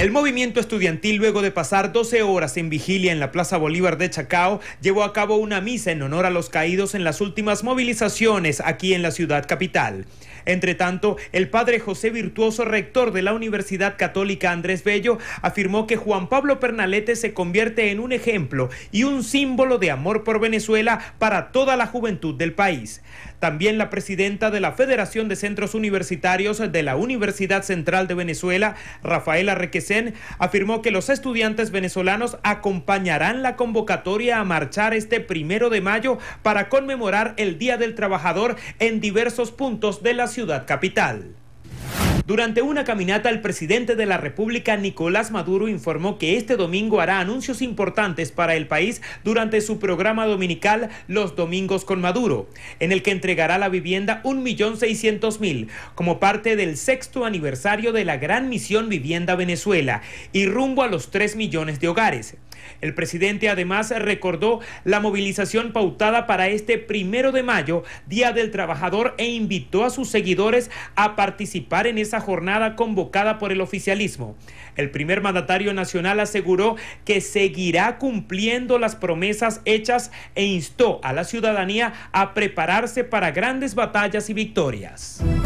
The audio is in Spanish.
El movimiento estudiantil, luego de pasar 12 horas en vigilia en la Plaza Bolívar de Chacao, llevó a cabo una misa en honor a los caídos en las últimas movilizaciones aquí en la ciudad capital. Entre tanto, el padre José Virtuoso, rector de la Universidad Católica Andrés Bello, afirmó que Juan Pablo Pernalete se convierte en un ejemplo y un símbolo de amor por Venezuela para toda la juventud del país. También la presidenta de la Federación de Centros Universitarios de la Universidad Central de Venezuela, Rafaela Requesí, afirmó que los estudiantes venezolanos acompañarán la convocatoria a marchar este primero de mayo para conmemorar el Día del Trabajador en diversos puntos de la ciudad capital. Durante una caminata, el presidente de la República, Nicolás Maduro, informó que este domingo hará anuncios importantes para el país durante su programa dominical Los Domingos con Maduro, en el que entregará la vivienda 1.600.000 como parte del sexto aniversario de la gran misión Vivienda Venezuela y rumbo a los 3 millones de hogares. El presidente además recordó la movilización pautada para este primero de mayo, Día del Trabajador, e invitó a sus seguidores a participar en esa jornada convocada por el oficialismo. El primer mandatario nacional aseguró que seguirá cumpliendo las promesas hechas e instó a la ciudadanía a prepararse para grandes batallas y victorias.